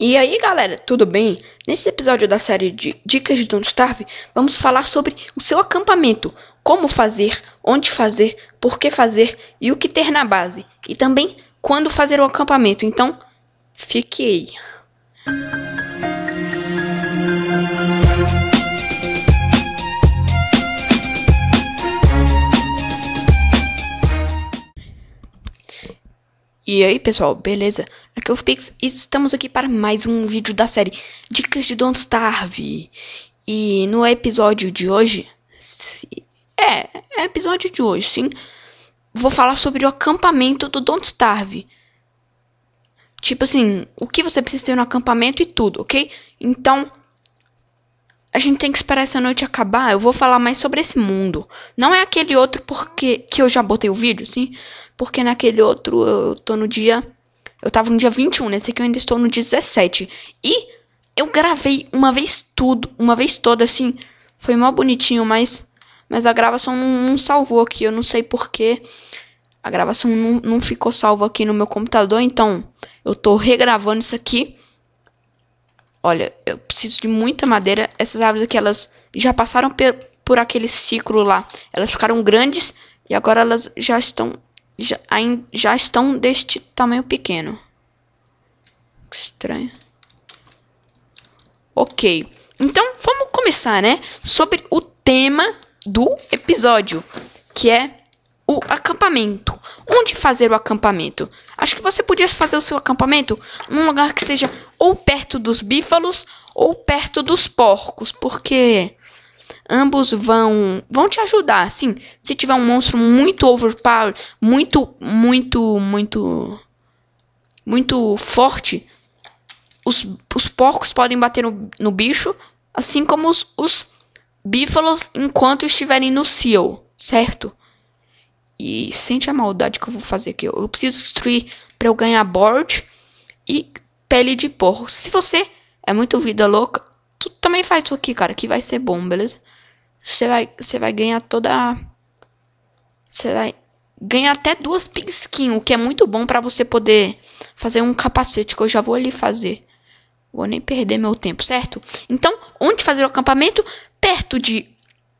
E aí galera, tudo bem? Nesse episódio da série de Dicas de Don't Starve, vamos falar sobre o seu acampamento, como fazer, onde fazer, por que fazer e o que ter na base, e também quando fazer o acampamento. Então, fique aí. E aí pessoal, beleza? Aqui é o Pix e estamos aqui para mais um vídeo da série Dicas de Don't Starve. E no episódio de hoje, se... é, é episódio de hoje sim, vou falar sobre o acampamento do Don't Starve. Tipo assim, o que você precisa ter no acampamento e tudo, ok? Então, a gente tem que esperar essa noite acabar. Eu vou falar mais sobre esse mundo. Não é aquele outro porque que eu já botei o vídeo, sim? Porque naquele outro eu tô no dia. Eu tava no dia 21, nesse aqui eu ainda estou no 17. E eu gravei uma vez tudo, uma vez toda, assim. Foi mó bonitinho, mas. Mas a gravação não, não salvou aqui. Eu não sei porquê. A gravação não, não ficou salva aqui no meu computador. Então, eu tô regravando isso aqui olha, eu preciso de muita madeira. Essas árvores aqui, elas já passaram por aquele ciclo lá. Elas ficaram grandes e agora elas já estão já, já estão deste tamanho pequeno. Estranho. Ok. Então, vamos começar, né? Sobre o tema do episódio, que é o acampamento. Onde fazer o acampamento? Acho que você podia fazer o seu acampamento num lugar que esteja ou perto dos bífalos ou perto dos porcos, porque ambos vão vão te ajudar, assim. Se tiver um monstro muito overpower, muito muito muito muito forte, os, os porcos podem bater no, no bicho, assim como os, os bífalos enquanto estiverem no seal, certo? E sente a maldade que eu vou fazer aqui. Eu preciso destruir para eu ganhar board e pele de porco. Se você é muito vida louca, tu também faz isso aqui, cara, que vai ser bom, beleza? Você vai, você vai ganhar toda você vai ganhar até duas pig o que é muito bom para você poder fazer um capacete que eu já vou ali fazer. Vou nem perder meu tempo, certo? Então, onde fazer o acampamento? Perto de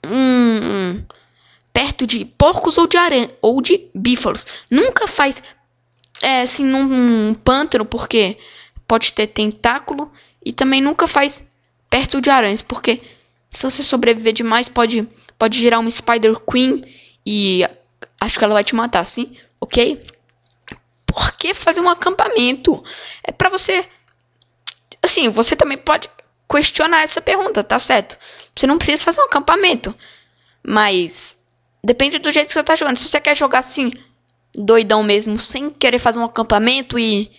um, perto de porcos ou de aran ou de bífalos. Nunca faz é, assim num, pântano, porque pode ter tentáculo. E também nunca faz perto de aranhas, porque se você sobreviver demais, pode, pode gerar uma Spider Queen e acho que ela vai te matar, sim? Ok? Por que fazer um acampamento? É para você. Assim, você também pode questionar essa pergunta, tá certo? Você não precisa fazer um acampamento. Mas Depende do jeito que você tá jogando. Se você quer jogar assim, doidão mesmo, sem querer fazer um acampamento e.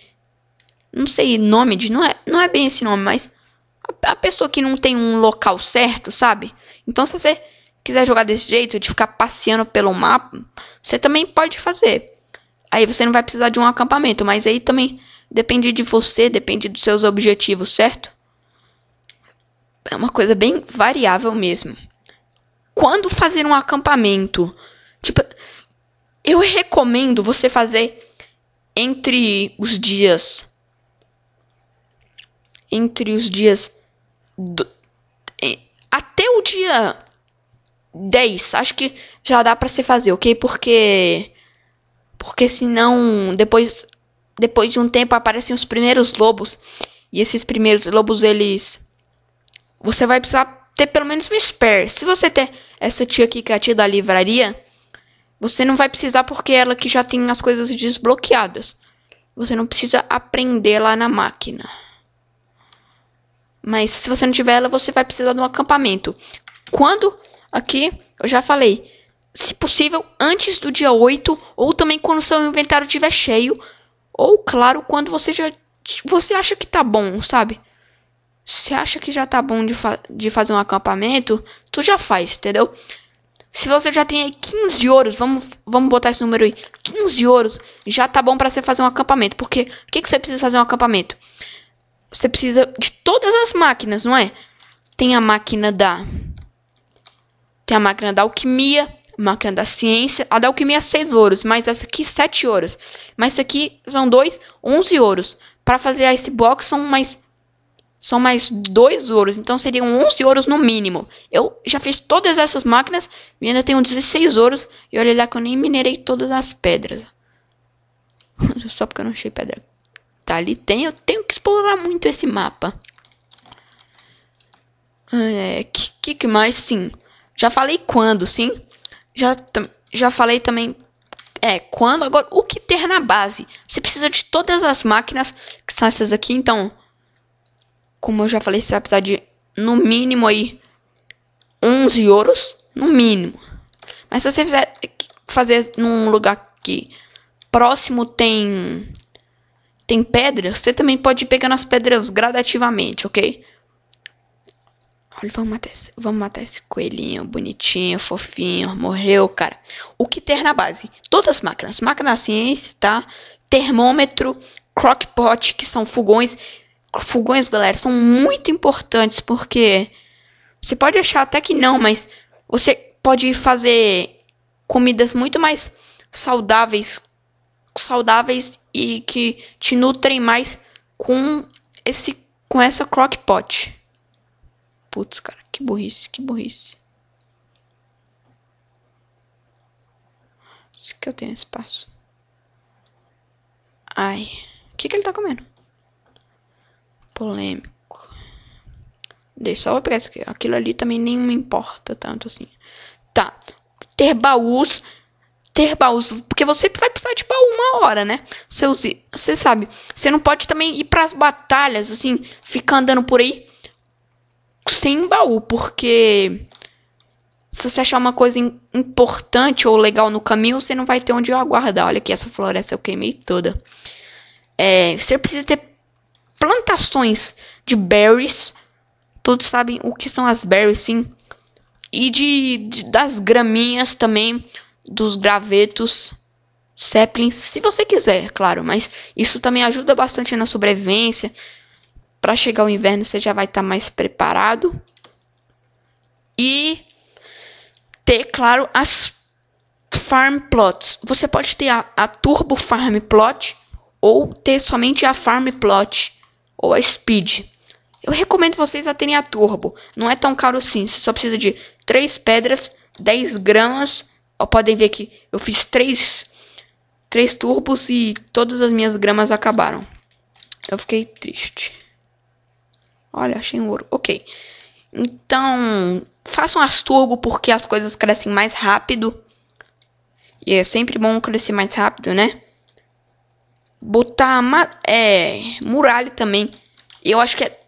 Não sei nome de. Não é, não é bem esse nome, mas. A, a pessoa que não tem um local certo, sabe? Então, se você quiser jogar desse jeito, de ficar passeando pelo mapa, você também pode fazer. Aí você não vai precisar de um acampamento, mas aí também depende de você, depende dos seus objetivos, certo? É uma coisa bem variável mesmo quando fazer um acampamento? Tipo, eu recomendo você fazer entre os dias entre os dias do, até o dia 10, acho que já dá para você fazer, OK? Porque porque senão depois depois de um tempo aparecem os primeiros lobos e esses primeiros lobos eles você vai precisar ter pelo menos uma spare. Se você ter essa tia aqui que é a tia da livraria, você não vai precisar porque ela que já tem as coisas desbloqueadas. Você não precisa aprender lá na máquina. Mas se você não tiver ela, você vai precisar de um acampamento. Quando? Aqui, eu já falei. Se possível, antes do dia 8, ou também quando seu inventário estiver cheio, ou claro, quando você já você acha que tá bom, sabe? você acha que já tá bom de, fa de fazer um acampamento, tu já faz, entendeu? Se você já tem aí 15 ouros, vamos, vamos botar esse número aí, 15 ouros, já tá bom para você fazer um acampamento. Porque o que, que você precisa fazer um acampamento? Você precisa de todas as máquinas, não é? Tem a máquina da... Tem a máquina da alquimia, a máquina da ciência. A da alquimia é 6 ouros, mas essa aqui 7 ouros. Mas essa aqui são dois 11 ouros. Para fazer esse box são mais são mais dois ouros, então seriam 11 ouros no mínimo. Eu já fiz todas essas máquinas e ainda tenho 16 ouros. E olha lá que eu nem minerei todas as pedras. Só porque eu não achei pedra. Tá, ali tem. Eu tenho que explorar muito esse mapa. É, que, que, que mais? Sim. Já falei quando, sim. Já, já falei também é, quando, agora, o que ter na base? Você precisa de todas as máquinas, que são essas aqui, então, como eu já falei, você vai precisar de no mínimo aí 11 ouros, no mínimo. Mas se você fizer fazer num lugar que próximo tem tem pedra, você também pode ir pegando as pedras gradativamente, ok? Olha, vamos matar, esse, vamos matar esse coelhinho bonitinho, fofinho. Morreu, cara. O que ter na base? Todas as máquinas. Máquina da ciência, tá? Termômetro, crockpot, que são fogões fogões, galera, são muito importantes porque você pode achar até que não, mas você pode fazer comidas muito mais saudáveis, saudáveis e que te nutrem mais com esse com essa crock pot. Putz, cara, que burrice, que burrice. Isso que eu tenho espaço. Ai. O que, que ele tá comendo? polêmico. Deixa eu só pegar isso aqui. Aquilo ali também nem me importa tanto assim. Tá. Ter baús. Ter baús. Porque você vai precisar de baú uma hora, né? Você, você sabe. Você não pode também ir pras batalhas, assim. Ficar andando por aí. Sem baú. Porque. Se você achar uma coisa importante ou legal no caminho, você não vai ter onde aguardar. Olha aqui, essa floresta eu queimei toda. É, você precisa ter plantações de berries. Todos sabem o que são as berries, sim. E de, de das graminhas também, dos gravetos, saplings, se você quiser, claro. Mas isso também ajuda bastante na sobrevivência. Para chegar o inverno, você já vai estar tá mais preparado. E ter, claro, as farm plots. Você pode ter a, a turbo farm plot ou ter somente a farm plot ou a Speed. Eu recomendo vocês a terem a Turbo. Não é tão caro assim. Você só precisa de 3 pedras, 10 gramas. Ó, podem ver que eu fiz 3, 3 turbos e todas as minhas gramas acabaram. Eu fiquei triste. Olha, achei um ouro. Ok. Então, façam as turbo porque as coisas crescem mais rápido. E é sempre bom crescer mais rápido, né? botar é, muralha também. Eu acho que é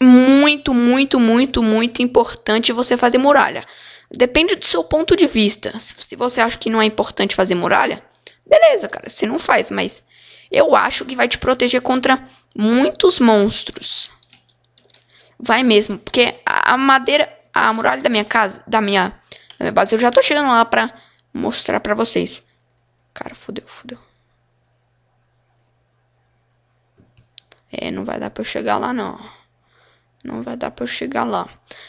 muito, muito, muito, muito importante você fazer muralha. Depende do seu ponto de vista. Se você acha que não é importante fazer muralha, beleza, cara, você não faz, mas eu acho que vai te proteger contra muitos monstros. Vai mesmo, porque a madeira, a muralha da minha casa, da minha, da minha base, eu já tô chegando lá pra mostrar pra vocês. Cara, fodeu, fodeu. É, não vai dar pra eu chegar lá, não. Não vai dar pra eu chegar lá.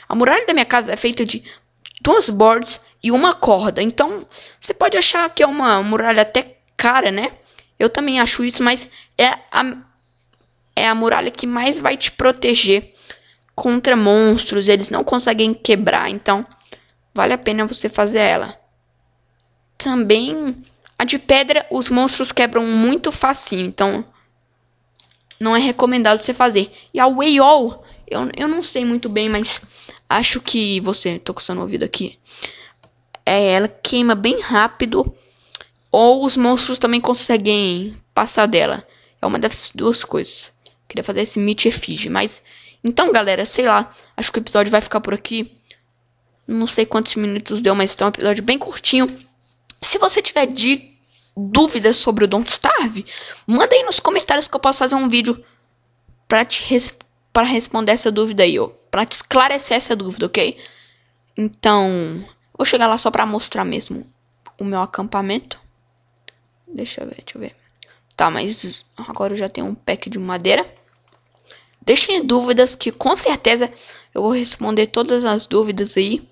A muralha da minha casa é feita de duas boards e uma corda. Então, você pode achar que é uma muralha até cara, né? Eu também acho isso, mas é a, é a muralha que mais vai te proteger contra monstros. Eles não conseguem quebrar, então vale a pena você fazer ela. Também a de pedra, os monstros quebram muito facinho, então não é recomendado você fazer. E a Whey All, eu, eu não sei muito bem, mas acho que você. Tô coçando o ouvido aqui. É, ela queima bem rápido. Ou os monstros também conseguem passar dela. É uma dessas duas coisas. Queria fazer esse Meet Effigy, mas. Então, galera, sei lá. Acho que o episódio vai ficar por aqui. Não sei quantos minutos deu, mas tá um episódio bem curtinho. Se você tiver dicas dúvidas sobre o Don't Starve, manda aí nos comentários que eu posso fazer um vídeo para te res para responder essa dúvida aí, ó, para te esclarecer essa dúvida, OK? Então, vou chegar lá só para mostrar mesmo o meu acampamento. Deixa eu ver, deixa eu ver. Tá, mas agora eu já tenho um pack de madeira. Deixem dúvidas que com certeza eu vou responder todas as dúvidas aí.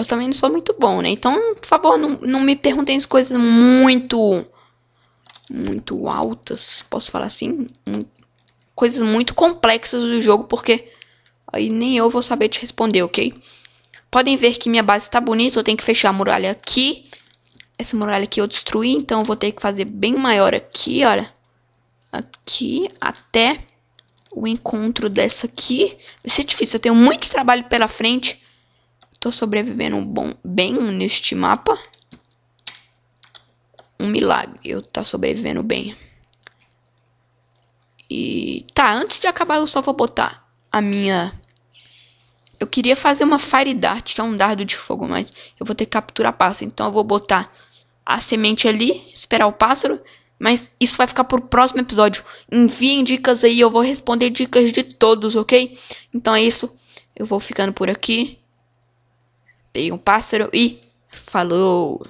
eu também não sou muito bom, né? Então, por favor, não, não me perguntem as coisas muito. Muito altas, posso falar assim? Muito, coisas muito complexas do jogo, porque aí nem eu vou saber te responder, ok? Podem ver que minha base está bonita, eu tenho que fechar a muralha aqui. Essa muralha aqui eu destruí, então eu vou ter que fazer bem maior aqui, olha. Aqui até o encontro dessa aqui. Vai ser difícil, eu tenho muito trabalho pela frente. Tô sobrevivendo bom, bem neste mapa. Um milagre. Eu tá sobrevivendo bem. E tá, antes de acabar eu só vou botar a minha... Eu queria fazer uma Fire Dart, que é um dardo de fogo, mas eu vou ter que capturar pássaro. Então eu vou botar a semente ali, esperar o pássaro. Mas isso vai ficar pro próximo episódio. Enviem dicas aí, eu vou responder dicas de todos, ok? Então é isso. Eu vou ficando por aqui. Tem um pássaro e falou!